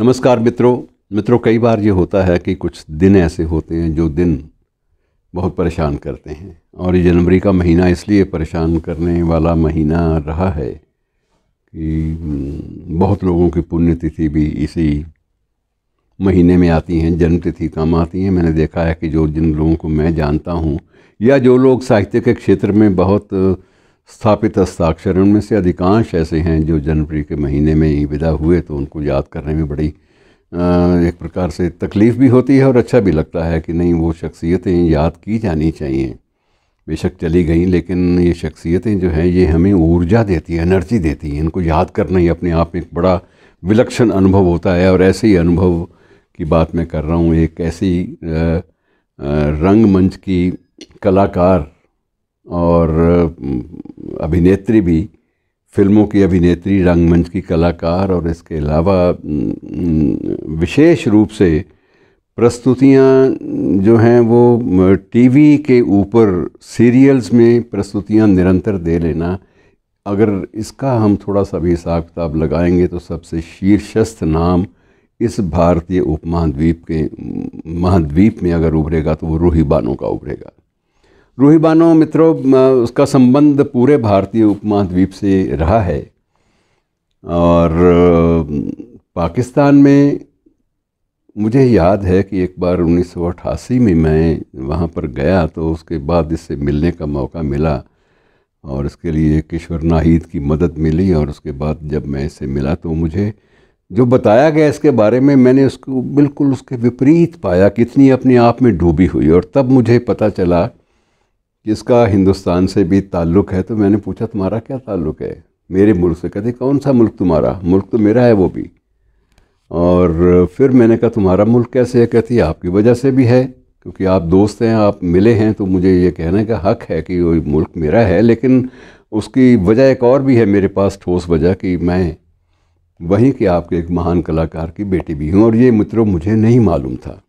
नमस्कार मित्रों मित्रों कई बार ये होता है कि कुछ दिन ऐसे होते हैं जो दिन बहुत परेशान करते हैं और ये जनवरी का महीना इसलिए परेशान करने वाला महीना रहा है कि हम्म, बहुत लोगों की पुण्यतिथि भी इसी महीने में आती हैं जन्मतिथि कम आती हैं मैंने देखा है कि जो जिन लोगों को मैं जानता हूँ या जो लोग साहित्य के क्षेत्र में बहुत स्थापित हस्ताक्षर उनमें से अधिकांश ऐसे हैं जो जनवरी के महीने में ही विदा हुए तो उनको याद करने में बड़ी एक प्रकार से तकलीफ़ भी होती है और अच्छा भी लगता है कि नहीं वो शख्सियतें याद की जानी चाहिए बेशक चली गई लेकिन ये शख्सियतें जो हैं ये हमें ऊर्जा देती है एनर्जी देती हैं इनको याद करना ही अपने आप में एक बड़ा विलक्षण अनुभव होता है और ऐसे ही अनुभव की बात मैं कर रहा हूँ एक ऐसी रंगमंच की कलाकार और अभिनेत्री भी फिल्मों की अभिनेत्री रंगमंच की कलाकार और इसके अलावा विशेष रूप से प्रस्तुतियाँ जो हैं वो टीवी के ऊपर सीरियल्स में प्रस्तुतियाँ निरंतर दे लेना अगर इसका हम थोड़ा सा भी हिसाब किताब लगाएंगे तो सबसे शीर्षस्थ नाम इस भारतीय उपमहाद्वीप के महाद्वीप में अगर उभरेगा तो वो रूही बानों का उभरेगा रूहीबानों मित्रों उसका संबंध पूरे भारतीय उपमहाद्वीप से रहा है और पाकिस्तान में मुझे याद है कि एक बार उन्नीस में मैं वहाँ पर गया तो उसके बाद इससे मिलने का मौका मिला और इसके लिए किश्वर नाहिद की मदद मिली और उसके बाद जब मैं इससे मिला तो मुझे जो बताया गया इसके बारे में मैंने उसको बिल्कुल उसके विपरीत पाया कितनी अपने आप में डूबी हुई और तब मुझे पता चला कि इसका हिंदुस्तान से भी ताल्लुक़ है तो मैंने पूछा तुम्हारा क्या ताल्लुक़ है मेरे मुल्क से कहते कौन सा मुल्क तुम्हारा मुल्क तो मेरा है वो भी और फिर मैंने कहा तुम्हारा मुल्क कैसे है कहती आपकी वजह से भी है क्योंकि आप दोस्त हैं आप मिले हैं तो मुझे ये कहने का हक है कि वो मुल्क मेरा है लेकिन उसकी वजह एक और भी है मेरे पास ठोस वजह कि मैं वहीं के आपके एक महान कलाकार की बेटी भी हूँ और ये मित्रों मुझे नहीं मालूम था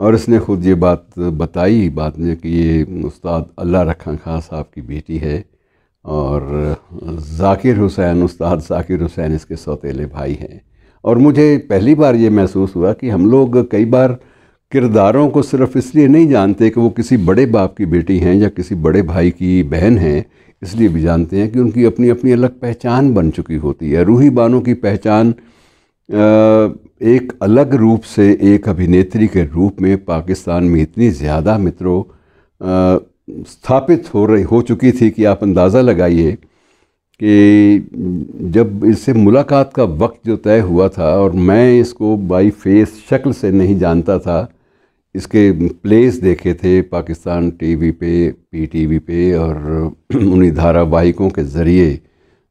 और इसने ख़ुद ये बात बताई बाद में कि ये उस्ताद अल्लाह रखा खां साहब की बेटी है और जाकिर हुसैन उस्ताद जाकिर हुसैन इसके सौतेले भाई हैं और मुझे पहली बार ये महसूस हुआ कि हम लोग कई बार किरदारों को सिर्फ इसलिए नहीं जानते कि वो किसी बड़े बाप की बेटी हैं या किसी बड़े भाई की बहन हैं इसलिए भी जानते हैं कि उनकी अपनी अपनी अलग पहचान बन चुकी होती है रूही बानों की पहचान आ, एक अलग रूप से एक अभिनेत्री के रूप में पाकिस्तान में इतनी ज़्यादा मित्रों स्थापित हो रही हो चुकी थी कि आप अंदाज़ा लगाइए कि जब इससे मुलाकात का वक्त जो तय हुआ था और मैं इसको बाई फेस शक्ल से नहीं जानता था इसके प्लेस देखे थे पाकिस्तान टीवी पे पीटीवी पे और उन्हीं धारावाहिकों के ज़रिए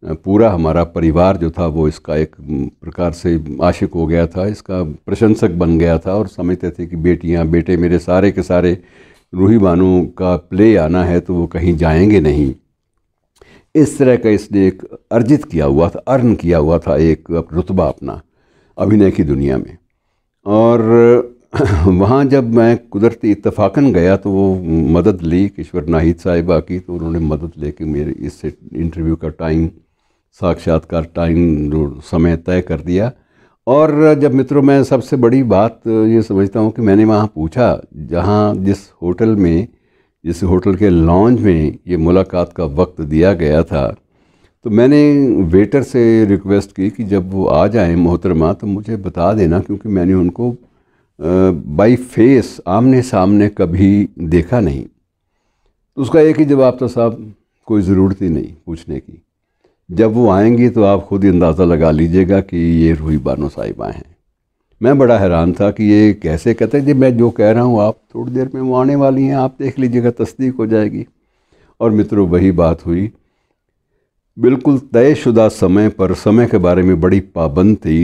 पूरा हमारा परिवार जो था वो इसका एक प्रकार से आशिक हो गया था इसका प्रशंसक बन गया था और समझते थे कि बेटियां बेटे मेरे सारे के सारे रूही बानों का प्ले आना है तो वो कहीं जाएंगे नहीं इस तरह का इसने एक अर्जित किया हुआ था अर्न किया हुआ था एक रुतबा अपना अभिनय की दुनिया में और वहाँ जब मैं कुदरती इतफाक़न गया तो वो मदद ली किश्वर नाहिद साहिबा की तो उन्होंने मदद लेके मेरे इससे इंटरव्यू का टाइम साक्षात्कार टाइम समय तय कर दिया और जब मित्रों मैं सबसे बड़ी बात ये समझता हूँ कि मैंने वहाँ पूछा जहाँ जिस होटल में जिस होटल के लॉन्ज में ये मुलाकात का वक्त दिया गया था तो मैंने वेटर से रिक्वेस्ट की कि जब वो आ जाए मोहतरमा तो मुझे बता देना क्योंकि मैंने उनको बाई फेस आमने सामने कभी देखा नहीं तो उसका एक ही जवाब था साहब कोई ज़रूरत ही नहीं पूछने की जब वो आएंगी तो आप खुद ही अंदाज़ा लगा लीजिएगा कि ये रूही बानो साहिबा हैं मैं बड़ा हैरान था कि ये कैसे कहते हैं जी मैं जो कह रहा हूँ आप थोड़ी देर में वो आने वाली हैं आप देख लीजिएगा तस्दीक हो जाएगी और मित्रों वही बात हुई बिल्कुल तयशुदा समय पर समय के बारे में बड़ी पाबंद थी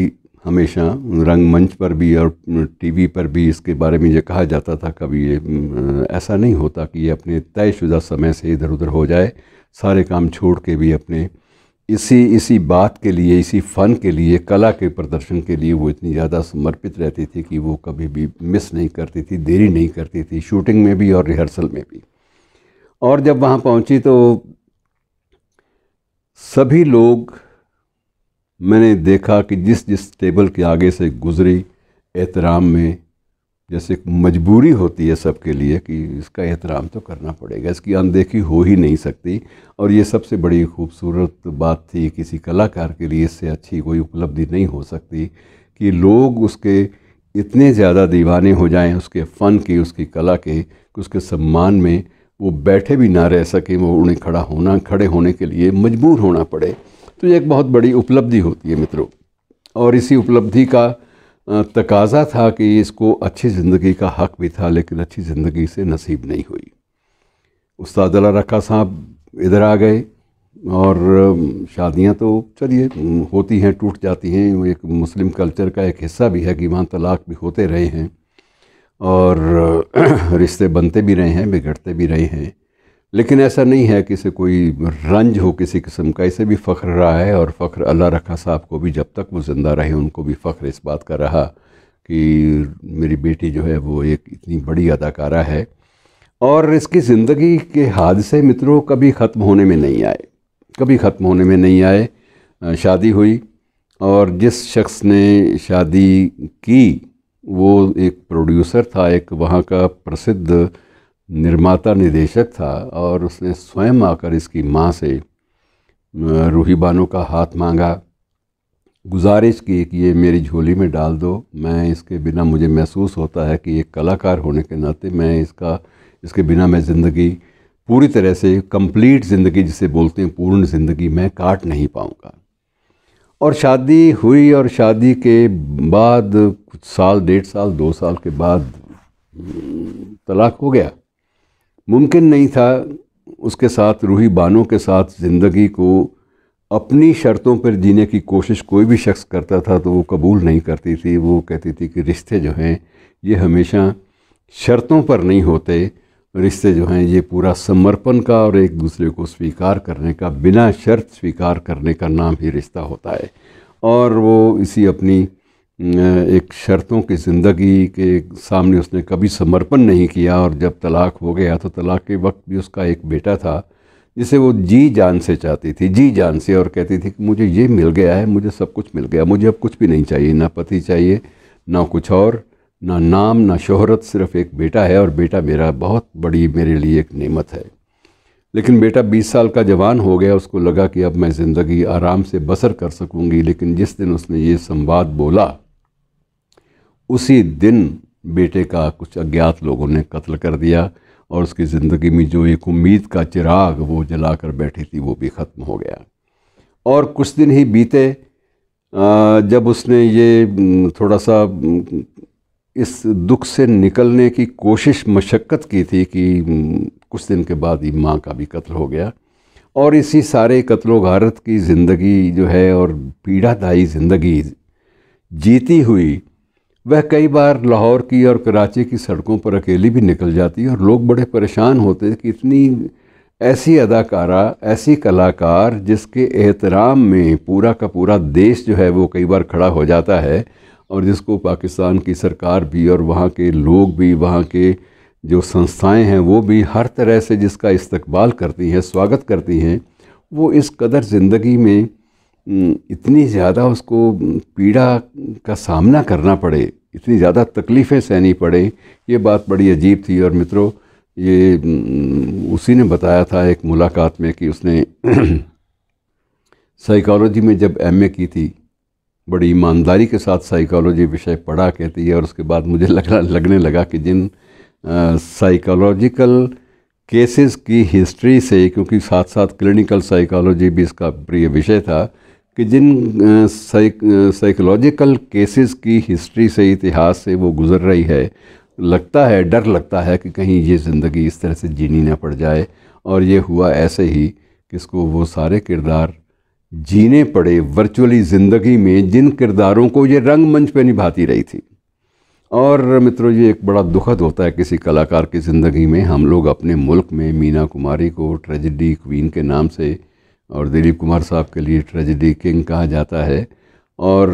हमेशा रंगमंच पर भी और टीवी पर भी इसके बारे में ये कहा जाता था कभी ये ऐसा नहीं होता कि ये अपने तयशुदा समय से इधर उधर हो जाए सारे काम छोड़ के भी अपने इसी इसी बात के लिए इसी फ़न के लिए कला के प्रदर्शन के लिए वो इतनी ज़्यादा समर्पित रहती थी कि वो कभी भी मिस नहीं करती थी देरी नहीं करती थी शूटिंग में भी और रिहर्सल में भी और जब वहाँ पहुँची तो सभी लोग मैंने देखा कि जिस जिस टेबल के आगे से गुज़री एहतराम में जैसे मजबूरी होती है सबके लिए कि इसका एहतराम तो करना पड़ेगा इसकी अनदेखी हो ही नहीं सकती और ये सबसे बड़ी खूबसूरत बात थी किसी कलाकार के लिए इससे अच्छी कोई उपलब्धि नहीं हो सकती कि लोग उसके इतने ज़्यादा दीवाने हो जाएं उसके फ़न के उसकी कला के उसके सम्मान में वो बैठे भी ना रह सकें वो उन्हें खड़ा होना खड़े होने के लिए मजबूर होना पड़े तो ये एक बहुत बड़ी उपलब्धि होती है मित्रों और इसी उपलब्धि का तकाजा था कि इसको अच्छी ज़िंदगी का हक भी था लेकिन अच्छी ज़िंदगी से नसीब नहीं हुई उस्ताद अला रखा साहब इधर आ गए और शादियां तो चलिए होती हैं टूट जाती हैं वो एक मुस्लिम कल्चर का एक हिस्सा भी है कि वहाँ तलाक भी होते रहे हैं और रिश्ते बनते भी रहे हैं बिगड़ते भी रहे हैं लेकिन ऐसा नहीं है कि इसे कोई रंज हो किसी किस्म का इसे भी फ़ख्र रहा है और फ़ख्र अल्लाह रखा साहब को भी जब तक वो ज़िंदा रहे उनको भी फ़ख्र इस बात का रहा कि मेरी बेटी जो है वो एक इतनी बड़ी अदाकारा है और इसकी ज़िंदगी के हादसे मित्रों कभी ख़त्म होने में नहीं आए कभी ख़त्म होने में नहीं आए शादी हुई और जिस शख्स ने शादी की वो एक प्रोड्यूसर था एक वहाँ का प्रसिद्ध निर्माता निदेशक था और उसने स्वयं आकर इसकी माँ से रूही बानो का हाथ मांगा गुजारिश की कि ये मेरी झोली में डाल दो मैं इसके बिना मुझे महसूस होता है कि एक कलाकार होने के नाते मैं इसका इसके बिना मैं ज़िंदगी पूरी तरह से कंप्लीट ज़िंदगी जिसे बोलते हैं पूर्ण ज़िंदगी मैं काट नहीं पाऊँगा और शादी हुई और शादी के बाद कुछ साल डेढ़ साल दो साल के बाद तलाक हो गया मुमकिन नहीं था उसके साथ रूही बानों के साथ ज़िंदगी को अपनी शर्तों पर जीने की कोशिश कोई भी शख्स करता था तो वो कबूल नहीं करती थी वो कहती थी कि रिश्ते जो हैं ये हमेशा शर्तों पर नहीं होते रिश्ते जो हैं ये पूरा समर्पण का और एक दूसरे को स्वीकार करने का बिना शर्त स्वीकार करने का नाम ही रिश्ता होता है और वो इसी अपनी एक शर्तों की ज़िंदगी के सामने उसने कभी समर्पण नहीं किया और जब तलाक हो गया तो तलाक के वक्त भी उसका एक बेटा था जिसे वो जी जान से चाहती थी जी जान से और कहती थी कि मुझे ये मिल गया है मुझे सब कुछ मिल गया मुझे अब कुछ भी नहीं चाहिए ना पति चाहिए ना कुछ और ना नाम ना शोहरत सिर्फ एक बेटा है और बेटा मेरा बहुत बड़ी मेरे लिए एक नेमत है लेकिन बेटा 20 साल का जवान हो गया उसको लगा कि अब मैं ज़िंदगी आराम से बसर कर सकूंगी लेकिन जिस दिन उसने ये संवाद बोला उसी दिन बेटे का कुछ अज्ञात लोगों ने कत्ल कर दिया और उसकी ज़िंदगी में जो एक उम्मीद का चिराग वो जलाकर बैठी थी वो भी ख़त्म हो गया और कुछ दिन ही बीते जब उसने ये थोड़ा सा इस दुख से निकलने की कोशिश मशक्क़त की थी कि कुछ दिन के बाद ही माँ का भी कत्ल हो गया और इसी सारे कत्लो गारत की ज़िंदगी जो है और पीड़ादायी ज़िंदगी जीती हुई वह कई बार लाहौर की और कराची की सड़कों पर अकेली भी निकल जाती और लोग बड़े परेशान होते कि इतनी ऐसी अदाकारा ऐसी कलाकार जिसके एहतराम में पूरा का पूरा देश जो है वो कई बार खड़ा हो जाता है और जिसको पाकिस्तान की सरकार भी और वहाँ के लोग भी वहाँ के जो संस्थाएं हैं वो भी हर तरह से जिसका इस्तकबाल करती हैं स्वागत करती हैं वो इस कदर ज़िंदगी में इतनी ज़्यादा उसको पीड़ा का सामना करना पड़े इतनी ज़्यादा तकलीफ़ें सहनी पड़े ये बात बड़ी अजीब थी और मित्रों ये उसी ने बताया था एक मुलाकात में कि उसने साइकोलॉजी में जब एम की थी बड़ी ईमानदारी के साथ साइकोलॉजी विषय पढ़ा कहती है और उसके बाद मुझे लगना लगने लगा कि जिन साइकोलॉजिकल केसेस की हिस्ट्री से क्योंकि साथ साथ क्लिनिकल साइकोलॉजी भी इसका प्रिय विषय था कि जिन साइकोलॉजिकल केसेस की हिस्ट्री से इतिहास से वो गुज़र रही है लगता है डर लगता है कि कहीं ये ज़िंदगी इस तरह से जीनी ना पड़ जाए और ये हुआ ऐसे ही कि इसको वो सारे किरदार जीने पड़े वर्चुअली ज़िंदगी में जिन किरदारों को ये रंगमंच पे निभाती रही थी और मित्रों ये एक बड़ा दुखद होता है किसी कलाकार की ज़िंदगी में हम लोग अपने मुल्क में मीना कुमारी को ट्रेजिडी क्वीन के नाम से और दिलीप कुमार साहब के लिए ट्रेजिडी किंग कहा जाता है और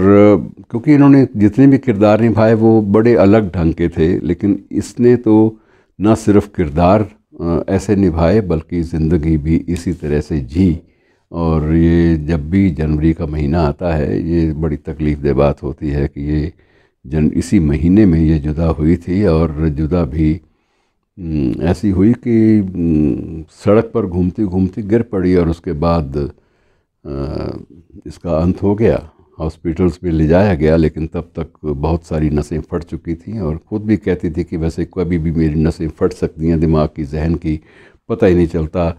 क्योंकि इन्होंने जितने भी किरदार निभाए वो बड़े अलग ढंग के थे लेकिन इसने तो न सिर्फ किरदार ऐसे निभाए बल्कि ज़िंदगी भी इसी तरह से जी और ये जब भी जनवरी का महीना आता है ये बड़ी तकलीफ़ दे बात होती है कि ये जन इसी महीने में ये जुदा हुई थी और जुदा भी हम्म, ऐसी हुई कि हम्म, सड़क पर घूमती घूमती गिर पड़ी और उसके बाद इसका अंत हो गया हॉस्पिटल्स में ले जाया गया लेकिन तब तक बहुत सारी नसें फट चुकी थी और ख़ुद भी कहती थी कि वैसे कभी भी मेरी नसें फट सकती हैं दिमाग की जहन की पता ही नहीं चलता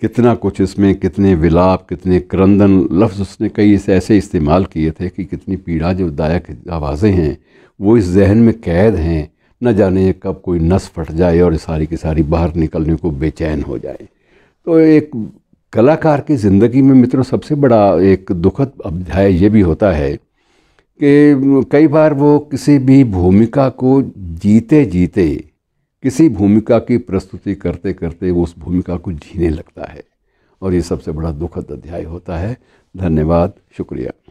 कितना कुछ इसमें कितने विलाप कितने क्रंदन लफ्ज़ उसने कई इसे ऐसे इस्तेमाल किए थे कि कितनी पीड़ा जो दायक आवाज़ें हैं वो इस जहन में कैद हैं न जाने कब कोई नस फट जाए और सारी की सारी बाहर निकलने को बेचैन हो जाए तो एक कलाकार की ज़िंदगी में मित्रों सबसे बड़ा एक दुखद अध्याय ये भी होता है कि कई बार वो किसी भी भूमिका को जीते जीते किसी भूमिका की प्रस्तुति करते करते वो उस भूमिका को जीने लगता है और ये सबसे बड़ा दुखद अध्याय होता है धन्यवाद शुक्रिया